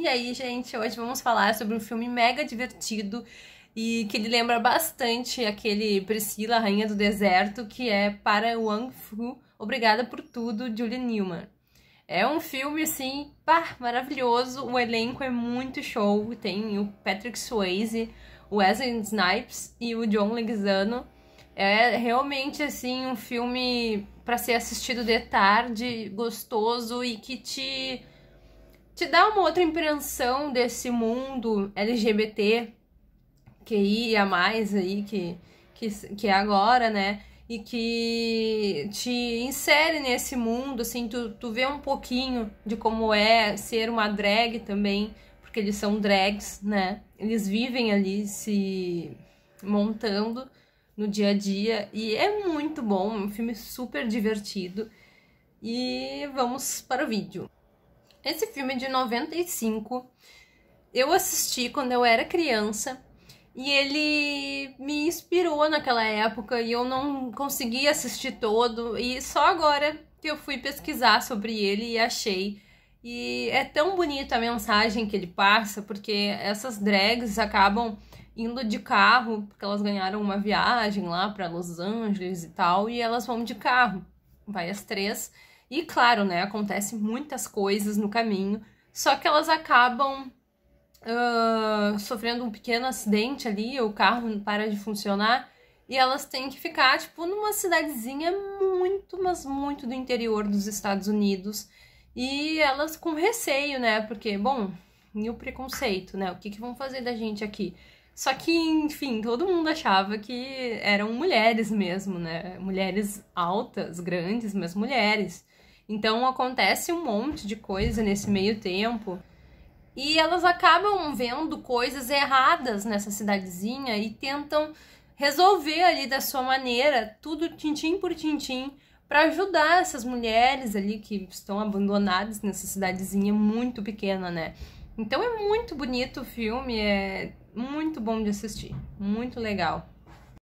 E aí, gente, hoje vamos falar sobre um filme mega divertido e que ele lembra bastante aquele Priscila, Rainha do Deserto, que é para Wang Fu, Obrigada por Tudo, Julie Newman. É um filme, assim, pá, maravilhoso, o elenco é muito show, tem o Patrick Swayze, o Wesley Snipes e o John Leguizano. É realmente, assim, um filme para ser assistido de tarde, gostoso e que te te dá uma outra impressão desse mundo LGBT que ia mais aí que, que, que é agora, né? E que te insere nesse mundo, assim, tu, tu vê um pouquinho de como é ser uma drag também, porque eles são drags, né? Eles vivem ali se montando no dia a dia e é muito bom, é um filme super divertido. E vamos para o vídeo. Esse filme é de 95. Eu assisti quando eu era criança e ele me inspirou naquela época e eu não consegui assistir todo e só agora que eu fui pesquisar sobre ele e achei. E é tão bonita a mensagem que ele passa, porque essas drags acabam indo de carro, porque elas ganharam uma viagem lá para Los Angeles e tal, e elas vão de carro. Vai as três. E claro, né, acontecem muitas coisas no caminho, só que elas acabam uh, sofrendo um pequeno acidente ali, o carro para de funcionar, e elas têm que ficar, tipo, numa cidadezinha muito, mas muito do interior dos Estados Unidos. E elas com receio, né? Porque, bom, e o preconceito, né? O que, que vão fazer da gente aqui? Só que, enfim, todo mundo achava que eram mulheres mesmo, né? Mulheres altas, grandes, mas mulheres. Então acontece um monte de coisa nesse meio tempo. E elas acabam vendo coisas erradas nessa cidadezinha e tentam resolver ali da sua maneira, tudo tintim por tintim, para ajudar essas mulheres ali que estão abandonadas nessa cidadezinha muito pequena, né? Então é muito bonito o filme, é muito bom de assistir, muito legal.